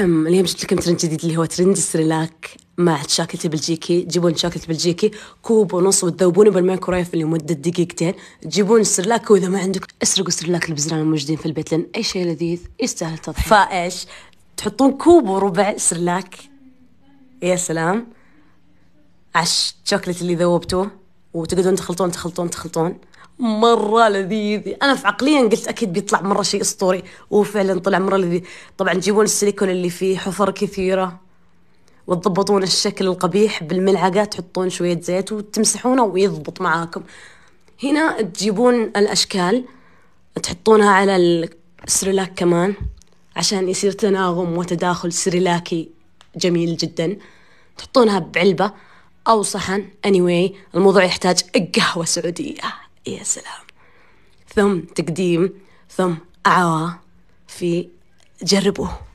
اليوم جبت لكم ترند جديد اللي هو ترند السريلاك مع تشاكلتي بلجيكي تجيبون تشاكلتي بلجيكي كوب ونص وتذوبونه بالميكرويف لمدة دقيقتين تجيبون السرلاك وإذا ما عندك اسرقوا السريلاك البزران الموجودين في البيت لأن أي شيء لذيذ يستاهل تضحية فإيش تحطون كوب وربع سرلاك يا سلام عش شوكلت اللي ذوبتوه وتقعدون تخلطون تخلطون تخلطون مره لذيذ انا في عقليا قلت اكيد بيطلع مره شيء اسطوري وفعلا طلع مره لذيذ طبعا تجيبون السيليكون اللي فيه حفر كثيره وتضبطون الشكل القبيح بالملعقه تحطون شويه زيت وتمسحونه ويضبط معاكم هنا تجيبون الاشكال تحطونها على السريلاك كمان عشان يصير تناغم وتداخل سريلاكي جميل جدا تحطونها بعلبة أو صحن anyway الموضوع يحتاج قهوة سعودية يا سلام ثم تقديم ثم أعوى في جربوه